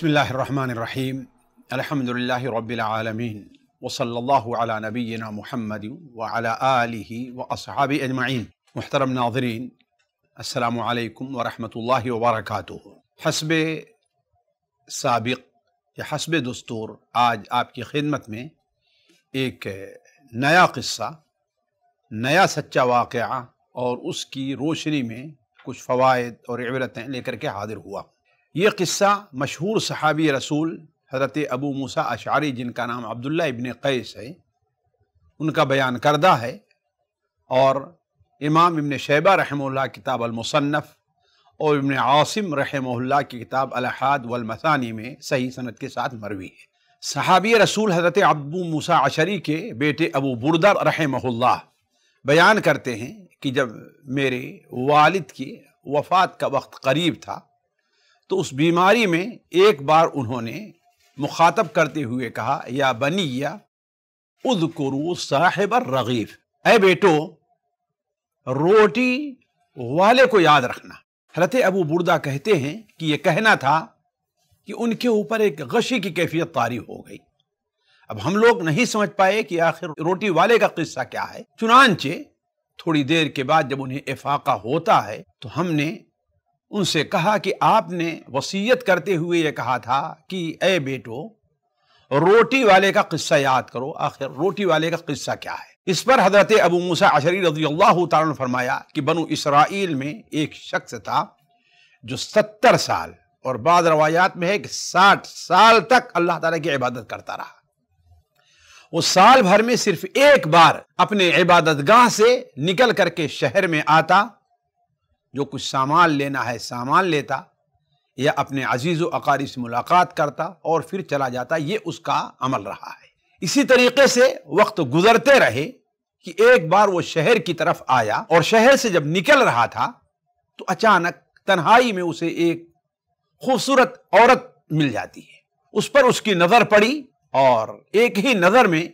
بسم الله الرحمن الرحيم الحمد لله رب العالمين وصلى الله على نبينا محمد وعلى آله وأصحابه أجمعين محترم ناظرين السلام عليكم ورحمة الله وبركاته حسب سابق या हसब दस्तूर आज आपकी खिदमत में एक नया किस्सा नया सच्चा वाक़ और उसकी रोशनी فوائد कुछ फ़वाद और इबरतें लेकर حاضر हाजिर हुआ ये किस्सा मशहूर सहाबी रसूल हज़रत अबू मूसा अशारी जिनका नाम अब्दुल्ला इबन कैस है उनका बयान करदा है और इमाम इबन शैबा रहमल्ला किताब अलमुसन्फ़ और इबन आसिम रहमल्ला की किताब अलहाद वलमसानी में सही सनत के साथ मरवी है सहाबी रसूल हज़रत अबू मूसा अशरी के बेटे अबू बुरदा रहमल्ला बयान करते हैं कि जब मेरे वालिद की वफ़ात का वक्त करीब था तो उस बीमारी में एक बार उन्होंने मुखातब करते हुए कहा या बनी या उद करू साहेब रगीफ ए बेटो रोटी वाले को याद रखना हरत अबू बुरदा कहते हैं कि यह कहना था कि उनके ऊपर एक गशी की कैफियत तारी हो गई अब हम लोग नहीं समझ पाए कि आखिर रोटी वाले का किस्सा क्या है चुनानचे थोड़ी देर के बाद जब उन्हें इफाका होता है तो हमने उनसे कहा कि आपने वसीयत करते हुए यह कहा था कि ए बेटो रोटी वाले का किस्सा याद करो आखिर रोटी वाले का किस्सा क्या है इस पर हजरत अबू मूसा अशरी रजी अल्लाह ने फरमाया कि बनु इसराइल में एक शख्स था जो सत्तर साल और बाद रवायात में है कि साठ साल तक अल्लाह ताला की इबादत करता रहा वो साल भर में सिर्फ एक बार अपने इबादतगाह से निकल करके शहर में आता जो कुछ सामान लेना है सामान लेता या अपने अजीज़ अकारी से मुलाकात करता और फिर चला जाता ये उसका अमल रहा है इसी तरीके से वक्त गुजरते रहे कि एक बार वो शहर की तरफ आया और शहर से जब निकल रहा था तो अचानक तन्हाई में उसे एक खूबसूरत औरत मिल जाती है उस पर उसकी नज़र पड़ी और एक ही नज़र में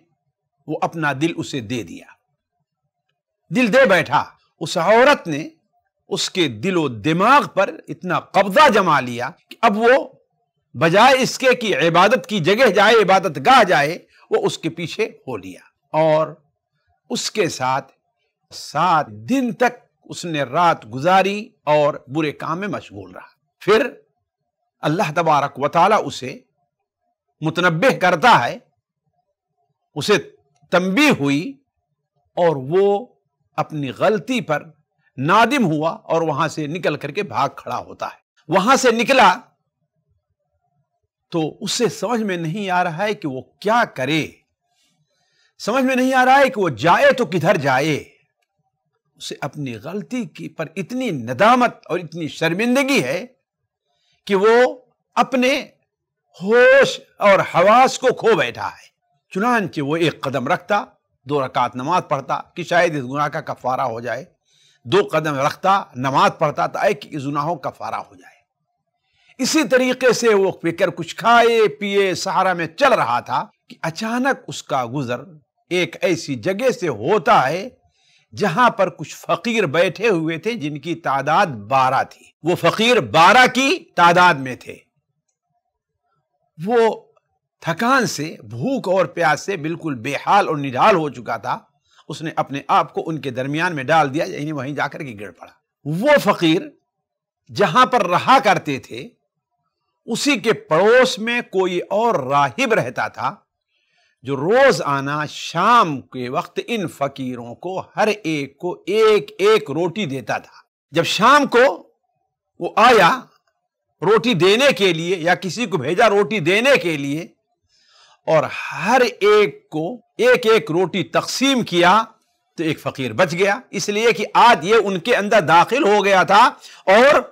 वो अपना दिल उसे दे दिया दिल दे बैठा उस औरत ने उसके दिलो दिमाग पर इतना कब्जा जमा लिया कि अब वो बजाय इसके कि इबादत की जगह जाए इबादत गाह जाए वो उसके पीछे हो लिया और उसके साथ सात दिन तक उसने रात गुजारी और बुरे काम में मशगूल रहा फिर अल्लाह तबारक वाली उसे मुतनबे करता है उसे तंबी हुई और वो अपनी गलती पर नादिम हुआ और वहां से निकल करके भाग खड़ा होता है वहां से निकला तो उसे समझ में नहीं आ रहा है कि वो क्या करे समझ में नहीं आ रहा है कि वो जाए तो किधर जाए उसे अपनी गलती की पर इतनी नदामत और इतनी शर्मिंदगी है कि वो अपने होश और हवास को खो बैठा है चुनान कि वो एक कदम रखता दो रकात नमाज पढ़ता कि शायद इस गुनाह का कफारा हो जाए दो कदम रखता नमाज पढ़ता था कि गुनाहों का फारा हो जाए इसी तरीके से वो फिक्र कुछ खाए पिए सहारा में चल रहा था कि अचानक उसका गुजर एक ऐसी जगह से होता है जहां पर कुछ फकीर बैठे हुए थे जिनकी तादाद बारह थी वो फकीर बारह की तादाद में थे वो थकान से भूख और प्यास से बिल्कुल बेहाल और निढाल हो चुका था उसने अपने आप को उनके दरमियान में डाल दिया यानी वहीं जाकर के गिर पड़ा वो फकीर जहां पर रहा करते थे उसी के पड़ोस में कोई और राहिब रहता था जो रोज आना शाम के वक्त इन फकीरों को हर एक को एक एक रोटी देता था जब शाम को वो आया रोटी देने के लिए या किसी को भेजा रोटी देने के लिए और हर एक को एक एक रोटी तकसीम किया तो एक फकीर बच गया इसलिए कि आज ये उनके अंदर दाखिल हो गया था और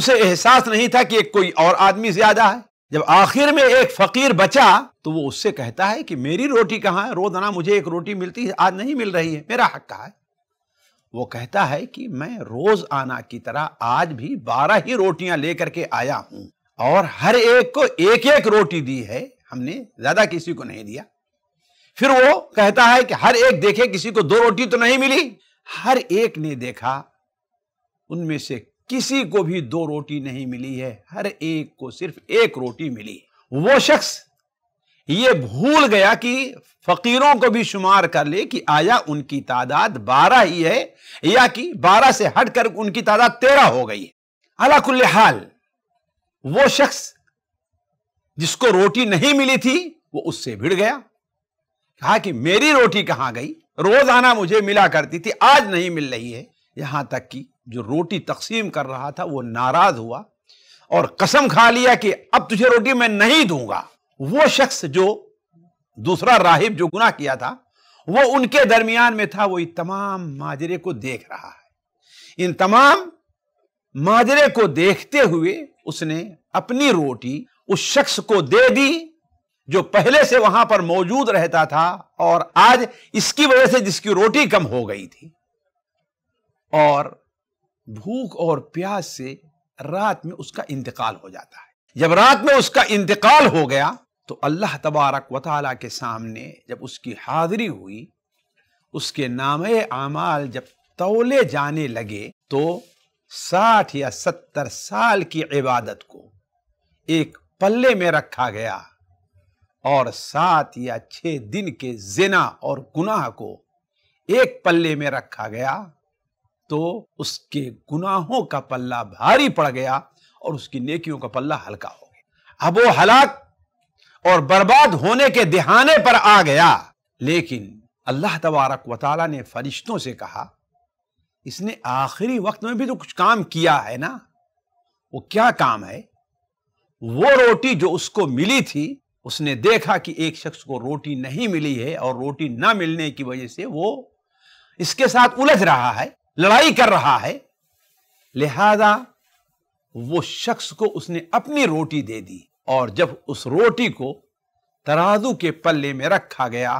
उसे एहसास नहीं था कि एक कोई और आदमी ज्यादा है जब आखिर में एक फकीर बचा तो वो उससे कहता है कि मेरी रोटी कहाँ है रोजाना मुझे एक रोटी मिलती है आज नहीं मिल रही है मेरा हक कहा है वो कहता है कि मैं रोज आना की तरह आज भी बारह ही रोटियां लेकर के आया हूं और हर एक को एक एक रोटी दी है हमने ज्यादा किसी को नहीं दिया फिर वो कहता है कि हर एक देखे किसी को दो रोटी तो नहीं मिली हर एक ने देखा उनमें से किसी को भी दो रोटी नहीं मिली है हर एक को सिर्फ एक रोटी मिली वो शख्स ये भूल गया कि फकीरों को भी शुमार कर ले कि आया उनकी तादाद बारह ही है या कि बारह से हटकर उनकी तादाद तेरह हो गई अलाकुल्ल हाल वो शख्स जिसको रोटी नहीं मिली थी वो उससे भिड़ गया कहा कि मेरी रोटी कहां गई रोजाना मुझे मिला करती थी आज नहीं मिल रही है यहां तक कि जो रोटी तकसीम कर रहा था वो नाराज हुआ और कसम खा लिया कि अब तुझे रोटी मैं नहीं दूंगा वो शख्स जो दूसरा राहिब जो गुनाह किया था वो उनके दरमियान में था वो इन तमाम माजरे को देख रहा है इन तमाम माजरे को देखते हुए उसने अपनी रोटी उस शख्स को दे दी जो पहले से वहां पर मौजूद रहता था और आज इसकी वजह से जिसकी रोटी कम हो गई थी और भूख और प्यास से रात में उसका इंतकाल हो जाता है जब रात में उसका इंतकाल हो गया तो अल्लाह तबारक वाली के सामने जब उसकी हाजिरी हुई उसके नाम आमाल जब तौले जाने लगे तो साठ या सत्तर साल की इबादत को एक पल्ले में रखा गया और सात या छह दिन के जेना और गुनाह को एक पल्ले में रखा गया तो उसके गुनाहों का पल्ला भारी पड़ गया और उसकी नेकियों का पल्ला हल्का हो गया अब वो हलाक और बर्बाद होने के दिहाने पर आ गया लेकिन अल्लाह तबारक वाली ने फरिश्तों से कहा इसने आखिरी वक्त में भी तो कुछ काम किया है ना वो क्या काम है वो रोटी जो उसको मिली थी उसने देखा कि एक शख्स को रोटी नहीं मिली है और रोटी ना मिलने की वजह से वो इसके साथ उलझ रहा है लड़ाई कर रहा है लिहाजा वो शख्स को उसने अपनी रोटी दे दी और जब उस रोटी को तराजू के पल्ले में रखा गया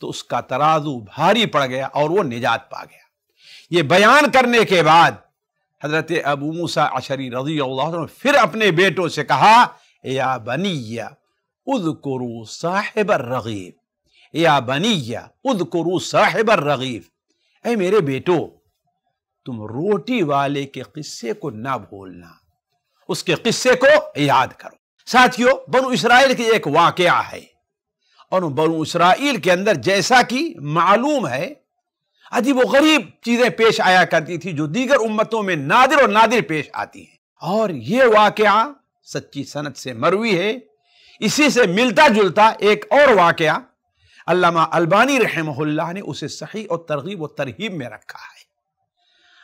तो उसका तराजू भारी पड़ गया और वो निजात पा गया ये बयान करने के बाद हजरत अबू मूसा अशरी रजी अल्लाह फिर अपने बेटों से कहा या बनिया उद कुरु साहिब रगीब या बनिया उद कुरु साहिब रगीब ए मेरे बेटो तुम रोटी वाले के किस्से को ना भूलना उसके किस्से को याद करो साथियों बनु इसराइल की एक वाकया है और बनु इसराइल के अंदर जैसा कि मालूम है अजीब गरीब चीजें पेश आया करती थी जो दीगर उम्मतों में नादिर और नादिर पेश आती हैं और ये वाक़ सच्ची सनत से मरवी है इसी से मिलता जुलता एक और वाक़ अल्लामा अल्बानी रहमहुल्लाह ने उसे सही और तरगीब और तरहीब में रखा है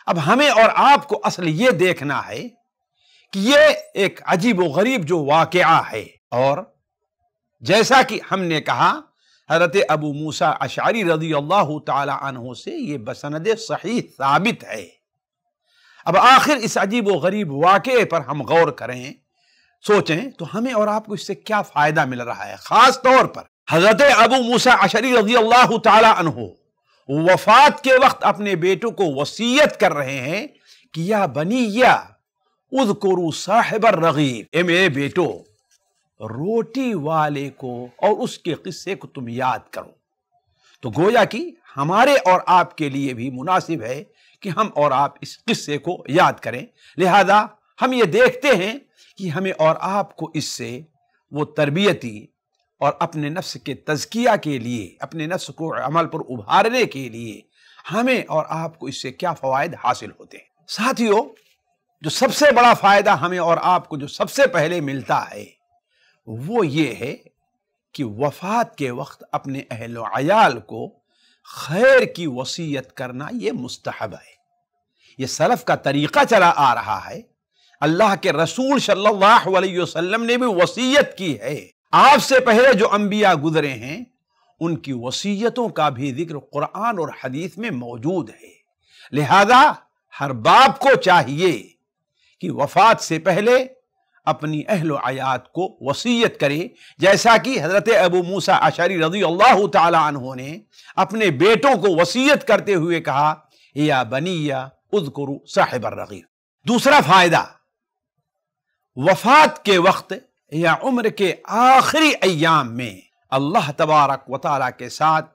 अब हमें और आपको असल ये देखना है कि ये एक अजीब व गरीब जो वाकया है और जैसा कि हमने कहा हजरत अबू मूसा अशारी रजी अल्लाह तहों से ये बसनद सही साबित है अब आखिर इस अजीब व गरीब वाक़े पर हम गौर करें सोचें तो हमें और आपको इससे क्या फ़ायदा मिल रहा है ख़ास तौर पर हजरत अबू मूसा अशरी रजी अल्लाह तहों वफात के वक्त अपने बेटों को वसीयत कर रहे हैं कि या बनी या उद साहिबर रगीब ए मेरे बेटो रोटी वाले को और उसके किस्से को तुम याद करो तो गोया कि हमारे और आपके लिए भी मुनासिब है कि हम और आप इस किस्से को याद करें लिहाजा हम ये देखते हैं कि हमें और आपको इससे वो तरबियती और अपने नफ्स के तजकिया के लिए अपने नफ्स को अमल पर उभारने के लिए हमें और आपको इससे क्या फ़वाद हासिल होते हैं साथियों जो सबसे बड़ा फ़ायदा हमें और आपको जो सबसे पहले मिलता है वो ये है कि वफात के वक्त अपने अहल आयाल को खैर की वसीयत करना ये मुस्तहब है ये सलफ़ का तरीक़ा चला आ रहा है अल्लाह के रसूल सल्लल्लाहु अलैहि वसल्लम ने भी वसीयत की है आपसे पहले जो अंबिया गुजरे हैं उनकी वसीयतों का भी जिक्र कुरान और हदीस में मौजूद है लिहाजा हर बाप को चाहिए कि वफात से पहले अपनी अहल आयात को वसीयत करे जैसा कि हज़रत अबू मूसा आशारी रजी अल्लाह तु ने अपने बेटों को वसीयत करते हुए कहा या बनी या साहिबर रगीब दूसरा फ़ायदा वफात के वक्त या उम्र के आखिरी अयाम में अल्लाह तबारक व के साथ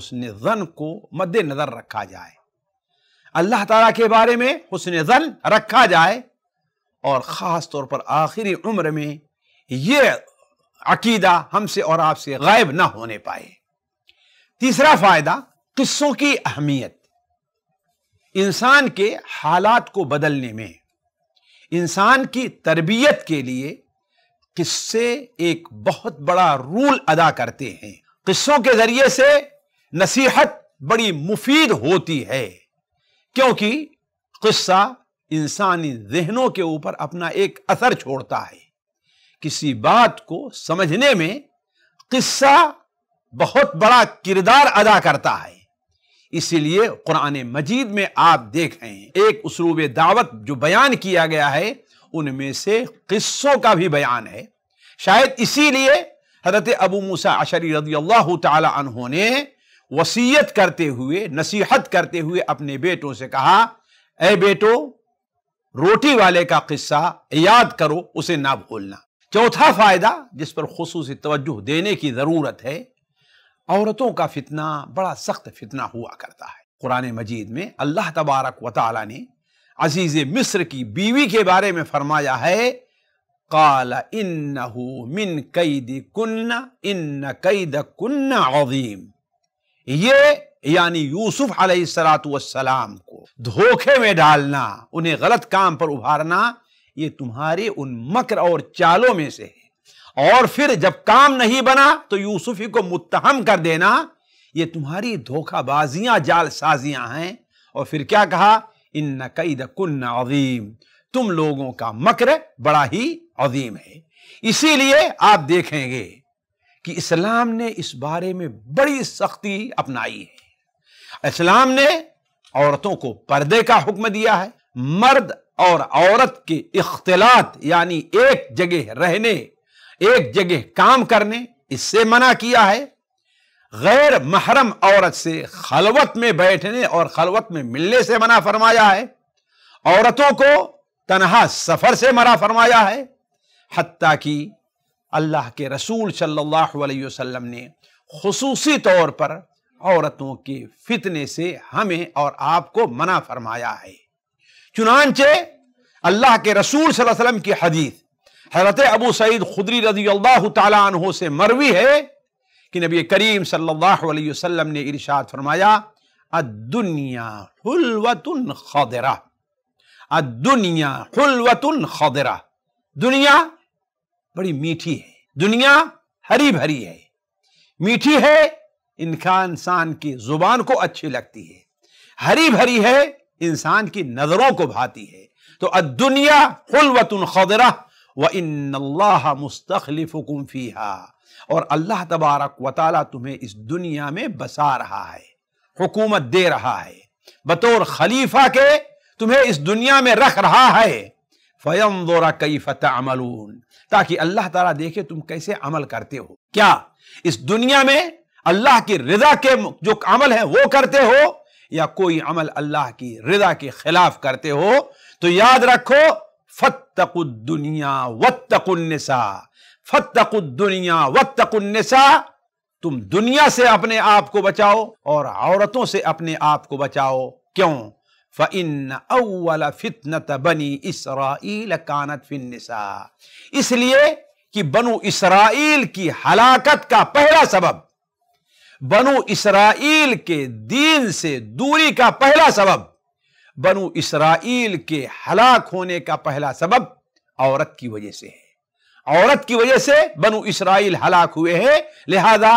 उसने जन को मद्देनज़र रखा जाए अल्लाह तला के बारे में उसने जन रखा जाए और ख़ास तौर पर आखिरी उम्र में ये अकीदा हमसे और आपसे गायब ना होने पाए तीसरा फ़ायदा किस्सों की अहमियत इंसान के हालात को बदलने में इंसान की तरबियत के लिए किस्से एक बहुत बड़ा रोल अदा करते हैं किस्सों के ज़रिए से नसीहत बड़ी मुफीद होती है क्योंकि किस्सा इंसानी जहनों के ऊपर अपना एक असर छोड़ता है किसी बात को समझने में किस्सा बहुत बड़ा किरदार अदा करता है इसीलिए कुरान मजीद में आप देख रहे हैं एक उसूब दावत जो बयान किया गया है उनमें से किस्सों का भी बयान है शायद इसीलिए हजरत अबू मूसा अशरी रजी अल्लाह तहों ने वसीयत करते हुए नसीहत करते हुए अपने बेटों से कहा ए बेटो रोटी वाले का किस्सा याद करो उसे ना भूलना चौथा फायदा जिस पर खसूस तवज्जो देने की ज़रूरत है औरतों का फितना बड़ा सख्त फितना हुआ करता है कुरान मजीद में अल्लाह तबारक व ने अजीज मिस्र की बीवी के बारे में फरमाया है काला इन मिन कैद कन्ना इन कैद कन्ना अवीम ये यानी यूसुफ अलैहिस्सलाम को धोखे में डालना उन्हें गलत काम पर उभारना ये तुम्हारे उन मकर और चालों में से है और फिर जब काम नहीं बना तो यूसुफी को मुत्तहम कर देना ये तुम्हारी धोखाबाजियां जालसाजियां हैं और फिर क्या कहा इन नकईद कन अजीम तुम लोगों का मकर बड़ा ही अजीम है इसीलिए आप देखेंगे कि इस्लाम ने इस बारे में बड़ी सख्ती अपनाई है इस्लाम ने औरतों को पर्दे का हुक्म दिया है मर्द और औरत के इख्तलात यानी एक जगह रहने एक जगह काम करने इससे मना किया है गैर महरम औरत से खलवत में बैठने और खलवत में मिलने से मना फरमाया है औरतों को तनहा सफर से मना फरमाया है हती कि अल्लाह के रसूल सल्लल्लाहु अलैहि वसल्लम ने खसूसी तौर पर औरतों के फितने से हमें और आपको मना फरमाया है चुनानचे अल्लाह के रसूल वसल्लम की हदीस हजरत अबू सईद खुदरी रजी अल्लाह तहों से मरवी है कि नबी करीम सल्लाम ने इरशाद फरमाया दुनिया हलवतुन खदरा अदुनिया हलवतुन खदरा दुनिया बड़ी मीठी है दुनिया हरी भरी है मीठी है इनका इंसान की जुबान को अच्छी लगती है हरी भरी है इंसान की नजरों को भाती है तो अदुनिया खुलवतुन खदरा व इन मुस्तखलिफुकुम फीहा और अल्लाह तबारक वाली तुम्हें इस दुनिया में बसा रहा है हुकूमत दे रहा है बतौर खलीफा के तुम्हें इस दुनिया में रख रहा है फ़यम दोरा कई फ़तः ताकि अल्लाह ताला देखे तुम कैसे अमल करते हो क्या इस दुनिया में अल्लाह की रजा के जो अमल है वो करते हो या कोई अमल अल्लाह की रजा के खिलाफ करते हो तो याद रखो फतकुनिया वत्तकुन्निसा फतकुनिया वत्तकुन्निसा तुम दुनिया से अपने आप को बचाओ और औरतों से अपने आप को बचाओ क्यों फ़िन अव्वल फितनत बनी इसराइल कानत फिन्निसा इसलिए कि बनु इसराइल की हलाकत का पहला सबब बनु इसराइल के दीन से दूरी का पहला सबब बनु इसराइल के हलाक होने का पहला सबब औरत की वजह से है औरत की वजह से बनु इसराइल हलाक हुए हैं लिहाजा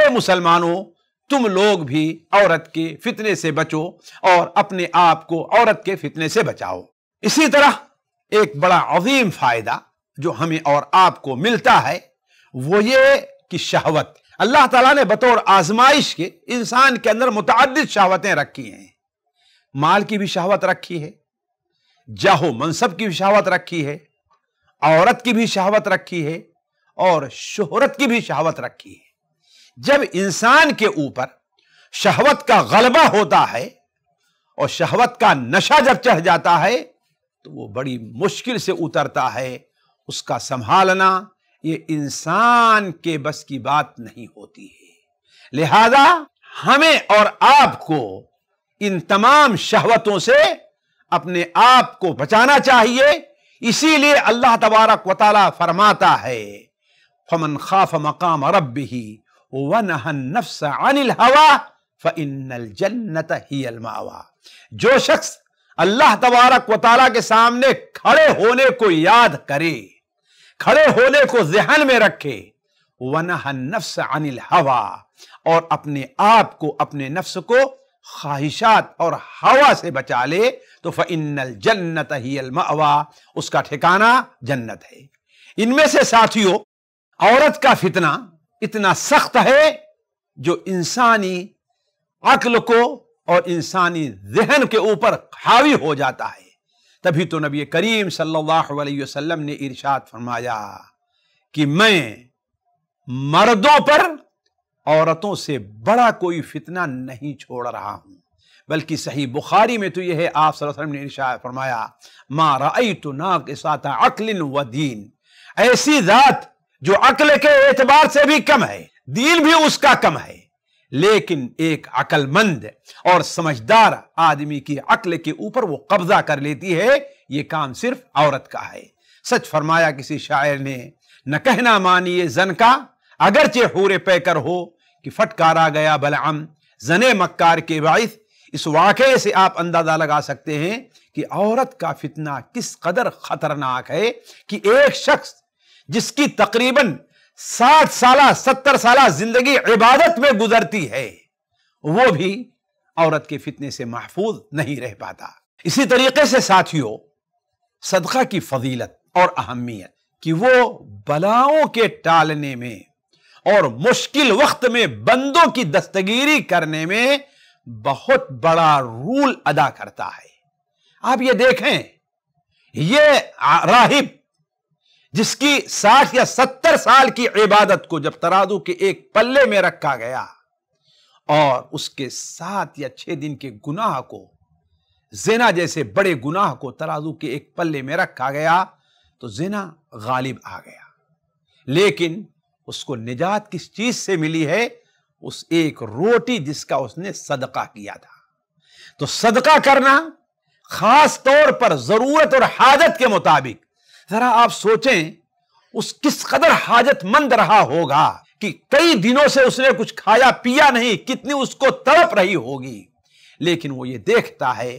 अ मुसलमानों तुम लोग भी औरत के फितने से बचो और अपने आप को औरत के फितने से बचाओ इसी तरह एक बड़ा अजीम फायदा जो हमें और आपको मिलता है वो ये कि शहवत अल्लाह तला ने बतौर आजमाइश के इंसान के अंदर मुतद शहावतें रखी हैं माल की भी शहावत रखी है जाहो मनसब की भी शहावत रखी है औरत की भी शहावत रखी है और शोहरत की भी शहावत रखी है जब इंसान के ऊपर शहवत का गलबा होता है और शहवत का नशा जब चढ़ जाता है तो वो बड़ी मुश्किल से उतरता है उसका संभालना ये इंसान के बस की बात नहीं होती है लिहाजा हमें और आपको इन तमाम शहवतों से अपने आप को बचाना चाहिए इसीलिए अल्लाह तबारक वाली फरमाता है फमन खाफ मकाम रब ही नफ्स अनिल हवा फ़िनल जन्नत ही अलमावा जो शख्स अल्लाह तबारक वाली के सामने खड़े होने को याद करे खड़े होने को जहन में रखे वनह नफ्स अनिल हवा और अपने आप को अपने नफ्स को ख्वाहिशात और हवा से बचा ले तो फ़िनल जन्नत ही अलमावा उसका ठिकाना जन्नत है इनमें से साथियों औरत का फितना इतना सख्त है जो इंसानी अक्ल को और इंसानी जहन के ऊपर हावी हो जाता है तभी तो नबी करीम सल्लल्लाहु अलैहि वसल्लम ने इरशाद फरमाया कि मैं मर्दों पर औरतों से बड़ा कोई फितना नहीं छोड़ रहा हूं बल्कि सही बुखारी में तो यह है आप वसल्लम ने इरशाद फरमाया मा रई तो ना के साथ व दीन ऐसी जात जो अक्ल के एतबार से भी कम है दीन भी उसका कम है लेकिन एक अकलमंद और समझदार आदमी की अक्ल के ऊपर वो कब्जा कर लेती है ये काम सिर्फ औरत का है सच फरमाया किसी शायर ने न कहना मानिए जन का अगरचे हूरे पैकर हो कि फटकारा गया बलआम जने मक्कार के बाइस इस वाक़े से आप अंदाजा लगा सकते हैं कि औरत का फितना किस कदर खतरनाक है कि एक शख्स जिसकी तकरीबन साठ साल सत्तर साल जिंदगी इबादत में गुजरती है वो भी औरत के फितने से महफूज नहीं रह पाता इसी तरीके से साथियों सदका की फजीलत और अहमियत कि वो बलाओं के टालने में और मुश्किल वक्त में बंदों की दस्तगीरी करने में बहुत बड़ा रोल अदा करता है आप ये देखें ये राहिब जिसकी साठ या सत्तर साल की इबादत को जब तराजू के एक पल्ले में रखा गया और उसके सात या छह दिन के गुनाह को जेना जैसे बड़े गुनाह को तराजू के एक पल्ले में रखा गया तो जेना गालिब आ गया लेकिन उसको निजात किस चीज से मिली है उस एक रोटी जिसका उसने सदका किया था तो सदका करना खास तौर पर जरूरत और हाजत के मुताबिक जरा आप सोचें उस किस कदर हाजतमंद रहा होगा कि कई दिनों से उसने कुछ खाया पिया नहीं कितनी उसको तड़प रही होगी लेकिन वो ये देखता है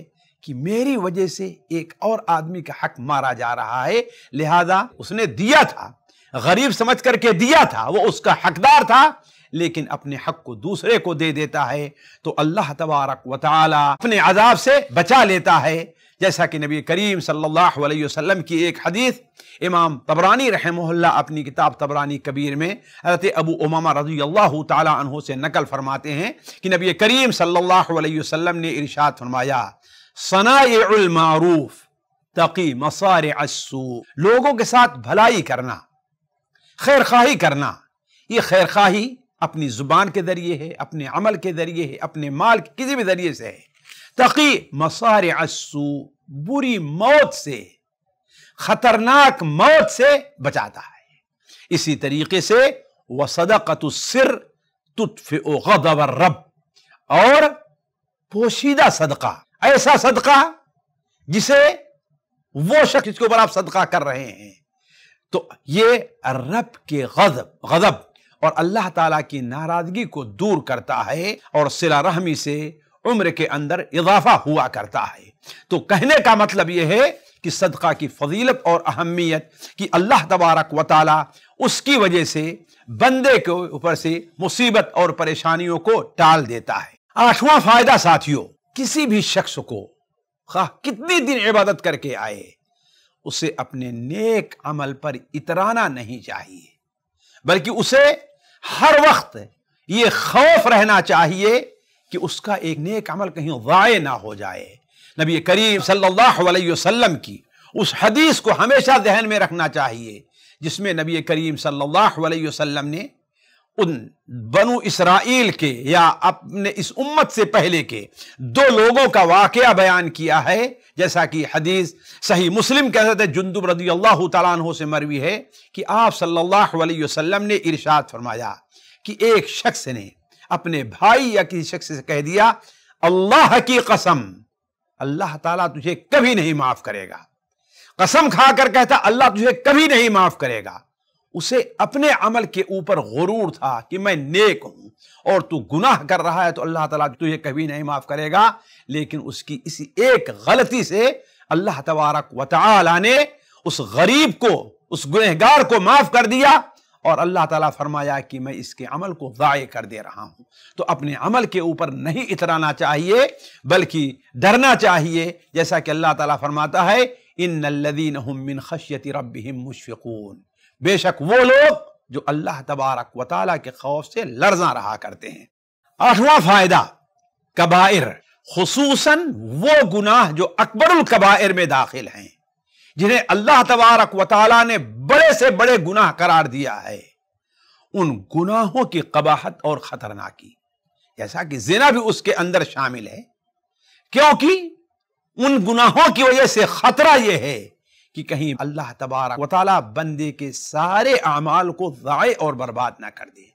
कि मेरी वजह से एक और आदमी का हक मारा जा रहा है लिहाजा उसने दिया था गरीब समझ करके दिया था वो उसका हकदार था लेकिन अपने हक को दूसरे को दे देता है तो अल्लाह तबारक वाली अपने अजाब से बचा लेता है जैसा कि नबी करीम सल्लल्लाहु अलैहि वसल्लम की एक हदीस इमाम तबरानी रहमल्ला अपनी किताब तबरानी कबीर में हजरत अबू उमामा रजी अल्लाह तहों से नकल फरमाते हैं कि नबी करीम सल्लल्लाहु अलैहि वसल्लम ने इरशाद फरमाया सनामारूफ तकी मसार लोगों के साथ भलाई करना खैर खाही करना ये खैर खाही अपनी ज़ुबान के ज़रिए है अपने अमल के ज़रिए है अपने माल के किसी भी ज़रिए से है तकी मसार असू बुरी मौत से खतरनाक मौत से बचाता है इसी तरीके से वह सदकत सिर तुतफ रब और पोशीदा सदका ऐसा सदका जिसे वो शख्स जिसके ऊपर आप सदका कर रहे हैं तो ये रब के गजब गजब और अल्लाह ताला की नाराजगी को दूर करता है और सिला रहमी से उम्र के अंदर इजाफा हुआ करता है तो कहने का मतलब यह है कि सदका की फजीलत और अहमियत कि अल्लाह तबारक व उसकी वजह से बंदे के ऊपर से मुसीबत और परेशानियों को टाल देता है आठवां फायदा साथियों किसी भी शख्स को खा कितने दिन इबादत करके आए उसे अपने नेक अमल पर इतराना नहीं चाहिए बल्कि उसे हर वक्त ये खौफ रहना चाहिए कि उसका एक नेक अमल कहीं ज़ाय ना हो जाए नबी करीम सल्लल्लाहु अलैहि वसल्लम की उस हदीस को हमेशा जहन में रखना चाहिए जिसमें नबी करीम सल्लल्लाहु अलैहि वसल्लम ने उन बनु इसराइल के या अपने इस उम्मत से पहले के दो लोगों का वाक़ बयान किया है जैसा कि हदीस सही मुस्लिम कहते थे जुंदुब रदी अल्लाह तु से मरवी है कि आप सल्लल्लाहु अलैहि वसल्लम ने इरशाद फरमाया कि एक शख्स ने अपने भाई या किसी शख्स से कह दिया अल्लाह की कसम अल्लाह ताला तुझे कभी नहीं माफ करेगा कसम खाकर कहता अल्लाह तुझे कभी नहीं माफ करेगा उसे अपने अमल के ऊपर गुरूर था कि मैं नेक हूं और तू गुनाह कर रहा है तो अल्लाह ताला तुझे कभी नहीं माफ करेगा लेकिन उसकी इसी एक गलती से अल्लाह तबारक वाली ने उस गरीब को उस गुनहगार को माफ कर दिया और अल्लाह ताला फरमाया कि मैं इसके अमल को ज़ाय कर दे रहा हूँ तो अपने अमल के ऊपर नहीं इतराना चाहिए बल्कि डरना चाहिए जैसा कि अल्लाह ताला फरमाता है इन नल्लदीन मिन खशियती रब मुशफ़ून बेशक वो लोग जो अल्लाह तबारक व के खौफ से लर्जा रहा करते हैं आठवां फ़ायदा कबायर खसूस वो गुनाह जो अकबरुल कबायर में दाखिल हैं जिन्हें अल्लाह तबारक वाली ने बड़े से बड़े गुनाह करार दिया है उन गुनाहों की कबाहत और खतरनाकी जैसा कि जिना भी उसके अंदर शामिल है क्योंकि उन गुनाहों की वजह से खतरा यह है कि कहीं अल्लाह तबारक वाली बंदे के सारे अमाल को ज़ाय और बर्बाद ना कर दे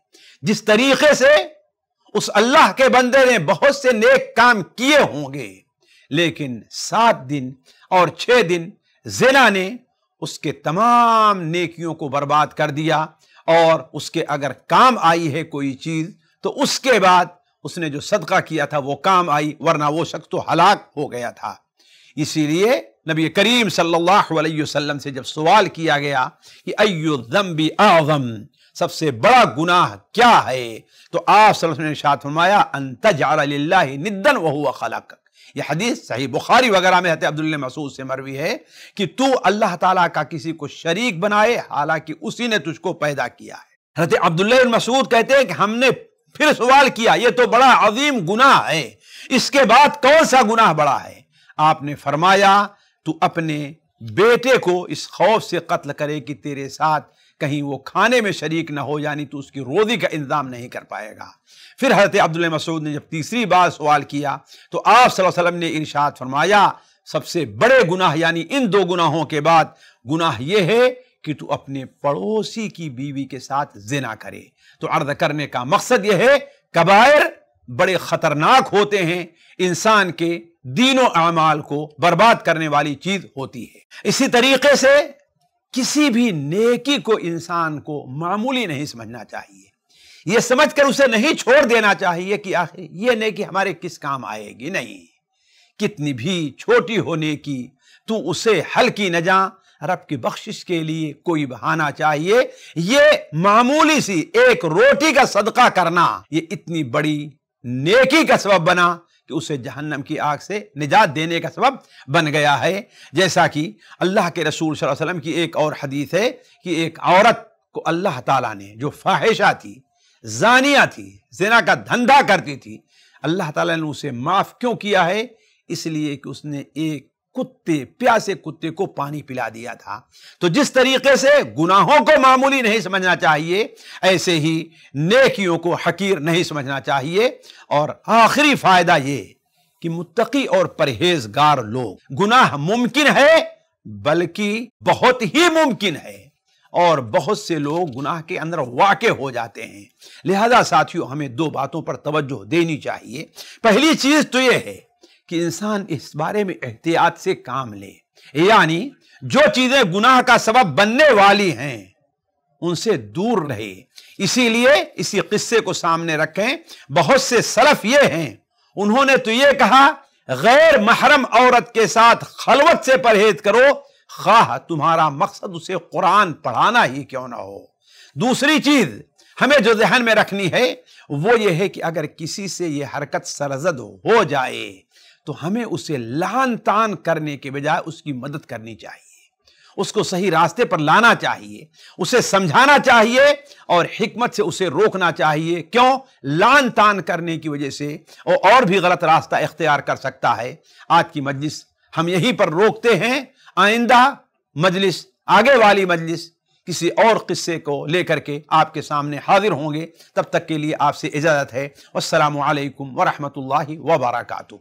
जिस तरीके से उस अल्लाह के बंदे ने बहुत से नेक काम किए होंगे लेकिन सात दिन और छह दिन जेना ने उसके तमाम नेकियों को बर्बाद कर दिया और उसके अगर काम आई है कोई चीज़ तो उसके बाद उसने जो सदका किया था वो काम आई वरना वो शख्स तो हलाक हो गया था इसीलिए नबी करीम सल्लल्लाहु अलैहि वसल्लम से जब सवाल किया गया कि अयुदम्बी आजम सबसे बड़ा गुनाह क्या है तो आप ने शाह फरमाया अंतजार निदन वह खलक यह हदीस सही बुखारी वगैरह में हते तो अब्दुल्ल मसूद से मरवी है कि तू अल्लाह ताला का किसी को शरीक बनाए हालांकि उसी ने तुझको पैदा किया है हजरत अब्दुल्ला मसूद कहते हैं कि हमने फिर सवाल किया ये तो बड़ा अजीम गुनाह है इसके बाद कौन सा गुनाह बड़ा है आपने फरमाया तू अपने बेटे को इस खौफ से कत्ल करे कि तेरे साथ कहीं वो खाने में शरीक ना हो यानी तो उसकी रोजी का इंतजाम नहीं कर पाएगा फिर हजरत अब्दुल मसूद ने जब तीसरी बार सवाल किया तो आप वसल्लम ने इरशाद फरमाया सबसे बड़े गुनाह यानी इन दो गुनाहों के बाद गुनाह यह है कि तू अपने पड़ोसी की बीवी के साथ जिना करे तो अर्द करने का मकसद यह है कबायर बड़े खतरनाक होते हैं इंसान के दीनों अमाल को बर्बाद करने वाली चीज होती है इसी तरीके से किसी भी नेकी को इंसान को मामूली नहीं समझना चाहिए यह समझकर उसे नहीं छोड़ देना चाहिए कि आखिर यह नेकी हमारे किस काम आएगी नहीं कितनी भी छोटी होने की तू उसे हल्की न जा रब की बख्शिश के लिए कोई बहाना चाहिए ये मामूली सी एक रोटी का सदका करना ये इतनी बड़ी नेकी का सबब बना कि उसे जहन्नम की आग से निजात देने का सबब बन गया है जैसा कि अल्लाह के रसूल सल्लल्लाहु अलैहि वसल्लम की एक और हदीस है कि एक औरत को अल्लाह ताला ने जो फाहिशा थी जानिया थी जेना का धंधा करती थी अल्लाह ताला ने उसे माफ़ क्यों किया है इसलिए कि उसने एक कुत्ते प्यासे कुत्ते को पानी पिला दिया था तो जिस तरीके से गुनाहों को मामूली नहीं समझना चाहिए ऐसे ही नेकियों को हकीर नहीं समझना चाहिए और आखिरी फायदा ये कि मुत्तकी और परहेजगार लोग गुनाह मुमकिन है बल्कि बहुत ही मुमकिन है और बहुत से लोग गुनाह के अंदर वाक़ हो जाते हैं लिहाजा साथियों हमें दो बातों पर तवज्जो देनी चाहिए पहली चीज़ तो यह है कि इंसान इस बारे में एहतियात से काम ले यानी जो चीजें गुनाह का सबब बनने वाली हैं उनसे दूर रहे इसीलिए इसी किस्से को सामने रखें बहुत से सलफ ये हैं उन्होंने तो ये कहा गैर महरम औरत के साथ खलवत से परहेज करो खा तुम्हारा मकसद उसे कुरान पढ़ाना ही क्यों ना हो दूसरी चीज हमें जो जहन में रखनी है वो ये है कि अगर किसी से ये हरकत सरजद हो, हो जाए तो हमें उसे लान तान करने के बजाय उसकी मदद करनी चाहिए उसको सही रास्ते पर लाना चाहिए उसे समझाना चाहिए और हिकमत से उसे रोकना चाहिए क्यों लान तान करने की वजह से वो और भी गलत रास्ता इख्तियार कर सकता है आज की मजलिस हम यहीं पर रोकते हैं आइंदा मजलिस आगे वाली मजलिस किसी और किस्से को लेकर के आपके सामने हाजिर होंगे तब तक के लिए आपसे इजाज़त है असलकम वरहमल वबरकू